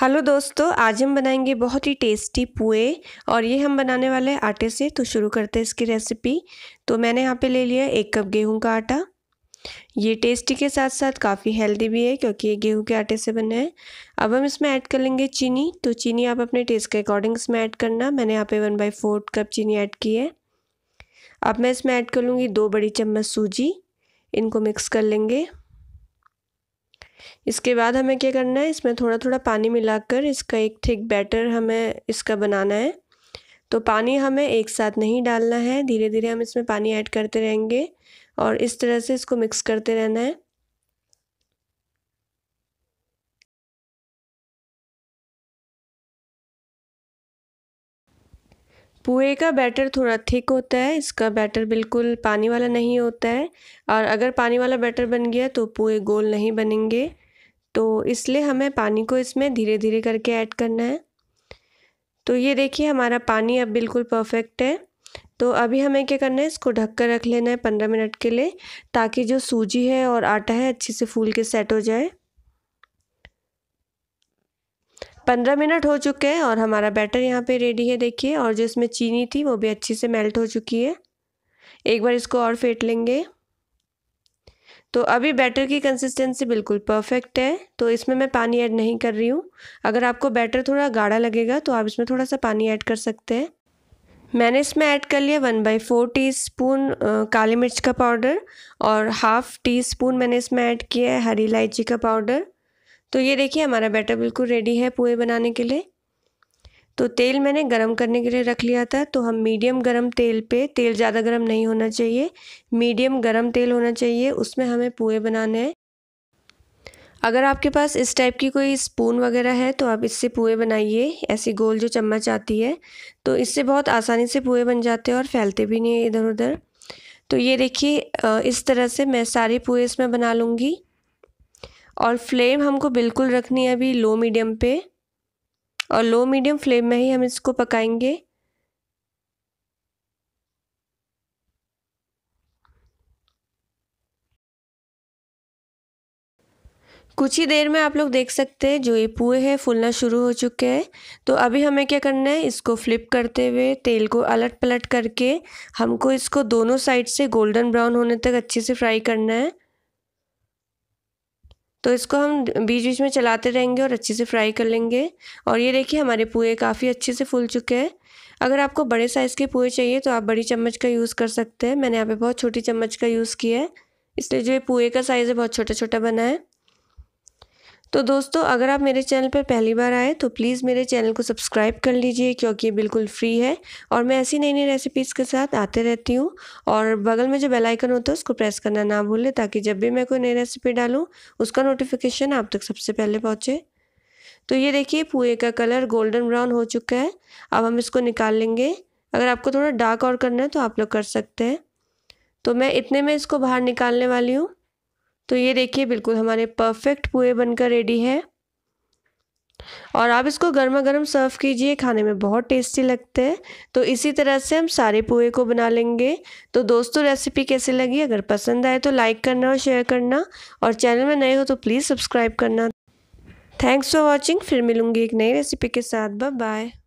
hello दोस्तों आज हम बनाएंगे बहुत ही टेस्टी पुए और ये हम बनाने वाले हैं आटे से तो शुरू करते हैं इसकी रेसिपी तो मैंने यहाँ पे ले लिया एक कप गेहूं का आटा ये टेस्टी के साथ साथ काफ़ी हेल्दी भी है क्योंकि ये गेहूं के आटे से बना है अब हम इसमें ऐड कर लेंगे चीनी तो चीनी आप अपने टेस्ट के अकॉर्डिंग इसमें ऐड करना मैंने यहाँ पर वन बाई फोर कप चीनी ऐड की है अब मैं इसमें ऐड कर लूँगी दो बड़ी चम्मच सूजी इनको मिक्स कर लेंगे इसके बाद हमें क्या करना है इसमें थोड़ा थोड़ा पानी मिलाकर इसका एक थिक बैटर हमें इसका बनाना है तो पानी हमें एक साथ नहीं डालना है धीरे धीरे हम इसमें पानी ऐड करते रहेंगे और इस तरह से इसको मिक्स करते रहना है पुए का बैटर थोड़ा थिक होता है इसका बैटर बिल्कुल पानी वाला नहीं होता है और अगर पानी वाला बैटर बन गया तो पुए गोल नहीं बनेंगे तो इसलिए हमें पानी को इसमें धीरे धीरे करके ऐड करना है तो ये देखिए हमारा पानी अब बिल्कुल परफेक्ट है तो अभी हमें क्या करना है इसको ढक कर रख लेना है पंद्रह मिनट के लिए ताकि जो सूजी है और आटा है अच्छे से फूल के सेट हो जाए पंद्रह मिनट हो चुके हैं और हमारा बैटर यहाँ पे रेडी है देखिए और जो इसमें चीनी थी वो भी अच्छे से मेल्ट हो चुकी है एक बार इसको और फेंट लेंगे तो अभी बैटर की कंसिस्टेंसी बिल्कुल परफेक्ट है तो इसमें मैं पानी ऐड नहीं कर रही हूँ अगर आपको बैटर थोड़ा गाढ़ा लगेगा तो आप इसमें थोड़ा सा पानी ऐड कर सकते हैं मैंने इसमें ऐड कर लिया one by four teaspoon काली मिर्च का पाउडर और हाफ़ टी स्पून मैंने इसमें ऐड किया है हरी इलायची का पाउडर तो ये देखिए हमारा बैटर बिल्कुल रेडी है पोहे बनाने के लिए तो तेल मैंने गरम करने के लिए रख लिया था तो हम मीडियम गरम तेल पे तेल ज़्यादा गरम नहीं होना चाहिए मीडियम गरम तेल होना चाहिए उसमें हमें पोहे बनाने हैं अगर आपके पास इस टाइप की कोई स्पून वगैरह है तो आप इससे पुए बनाइए ऐसी गोल जो चम्मच आती है तो इससे बहुत आसानी से पुए बन जाते हैं और फैलते भी नहीं इधर उधर तो ये देखिए इस तरह से मैं सारे पुए इसमें बना लूँगी और फ्लेम हमको बिल्कुल रखनी है अभी लो मीडियम पे और लो मीडियम फ्लेम में ही हम इसको पकाएंगे कुछ ही देर में आप लोग देख सकते हैं जो ये पुए हैं फूलना शुरू हो चुके हैं तो अभी हमें क्या करना है इसको फ्लिप करते हुए तेल को अलट पलट करके हमको इसको दोनों साइड से गोल्डन ब्राउन होने तक अच्छे से फ्राई करना है तो इसको हम बीच बीच में चलाते रहेंगे और अच्छे से फ्राई कर लेंगे और ये देखिए हमारे पुए काफ़ी अच्छे से फूल चुके हैं अगर आपको बड़े साइज़ के पुए चाहिए तो आप बड़ी चम्मच का यूज़ कर सकते हैं मैंने यहाँ पे बहुत छोटी चम्मच का यूज़ किया है इसलिए जो ये पुए का साइज़ है बहुत छोटा छोटा बना है तो दोस्तों अगर आप मेरे चैनल पर पहली बार आए तो प्लीज़ मेरे चैनल को सब्सक्राइब कर लीजिए क्योंकि ये बिल्कुल फ्री है और मैं ऐसी नई नई रेसिपीज़ के साथ आते रहती हूँ और बगल में जो बेल आइकन होता है उसको प्रेस करना ना भूलें ताकि जब भी मैं कोई नई रेसिपी डालूँ उसका नोटिफिकेशन आप तक सबसे पहले पहुँचे तो ये देखिए पुए का कलर गोल्डन ब्राउन हो चुका है अब हम इसको निकाल लेंगे अगर आपको थोड़ा डार्क और करना है तो आप लोग कर सकते हैं तो मैं इतने में इसको बाहर निकालने वाली हूँ तो ये देखिए बिल्कुल हमारे परफेक्ट पुए बनकर रेडी है और आप इसको गर्मा गर्म सर्व कीजिए खाने में बहुत टेस्टी लगते हैं तो इसी तरह से हम सारे पुए को बना लेंगे तो दोस्तों रेसिपी कैसे लगी अगर पसंद आए तो लाइक करना और शेयर करना और चैनल में नए हो तो प्लीज़ सब्सक्राइब करना थैंक्स फॉर वॉचिंग फिर मिलूंगी एक नई रेसिपी के साथ बाय